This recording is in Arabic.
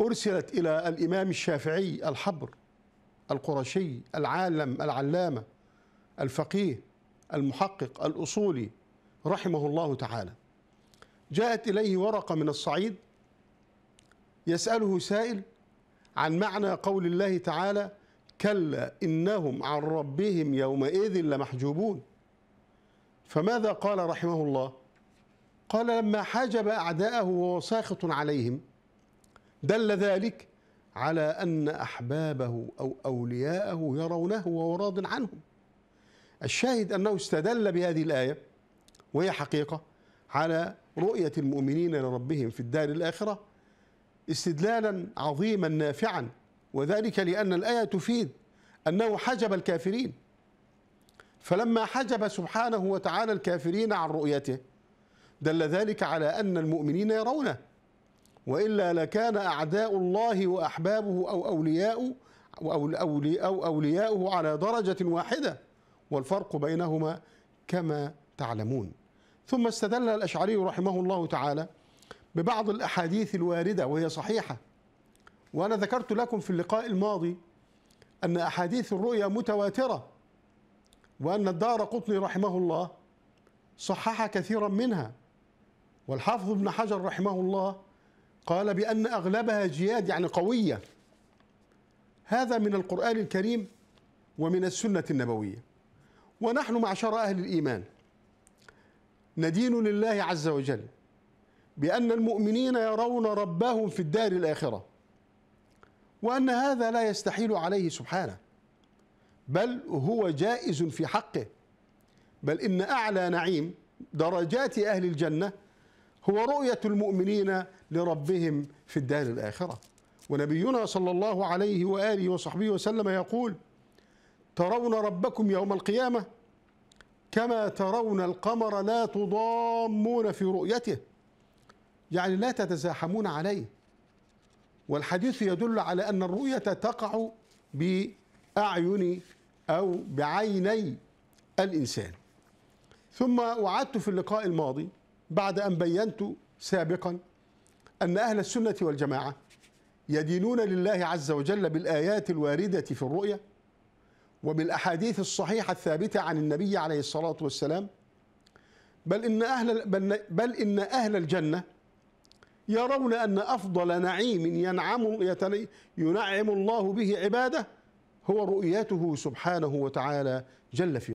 أرسلت إلى الإمام الشافعي الحبر القرشي العالم العلامة الفقيه المحقق الأصولي رحمه الله تعالى جاءت إليه ورقة من الصعيد يسأله سائل عن معنى قول الله تعالى كلا إنهم عن ربهم يومئذ لمحجوبون فماذا قال رحمه الله قال لما حاجب أعداءه وهو ساخط عليهم دل ذلك على أن أحبابه أو أولياءه يرونه وهو راض عنهم الشاهد أنه استدل بهذه الآية وهي حقيقة على رؤية المؤمنين لربهم في الدار الآخرة استدلالا عظيما نافعا وذلك لأن الآية تفيد أنه حجب الكافرين فلما حجب سبحانه وتعالى الكافرين عن رؤيته دل ذلك على أن المؤمنين يرونه والا لكان اعداء الله واحبابه او اولياؤه أو او أولياؤه على درجة واحدة والفرق بينهما كما تعلمون ثم استدل الأشعري رحمه الله تعالى ببعض الأحاديث الواردة وهي صحيحة وأنا ذكرت لكم في اللقاء الماضي أن أحاديث الرؤيا متواترة وأن الدار قطني رحمه الله صحح كثيرا منها والحافظ ابن حجر رحمه الله قال بأن أغلبها جياد يعني قوية هذا من القرآن الكريم ومن السنة النبوية ونحن معشر أهل الإيمان ندين لله عز وجل بأن المؤمنين يرون ربهم في الدار الآخرة وأن هذا لا يستحيل عليه سبحانه بل هو جائز في حقه بل إن أعلى نعيم درجات أهل الجنة هو رؤية المؤمنين لربهم في الدار الآخرة ونبينا صلى الله عليه وآله وصحبه وسلم يقول ترون ربكم يوم القيامة كما ترون القمر لا تضامون في رؤيته يعني لا تتزاحمون عليه والحديث يدل على أن الرؤية تقع بأعين أو بعيني الإنسان ثم وعدت في اللقاء الماضي بعد أن بينت سابقا أن أهل السنة والجماعة يدينون لله عز وجل بالآيات الواردة في الرؤية وبالأحاديث الصحيحة الثابتة عن النبي عليه الصلاة والسلام بل إن أهل بل, إن أهل الجنة يرون أن أفضل نعيم ينعم ينعم الله به عباده هو رؤيته سبحانه وتعالى جل في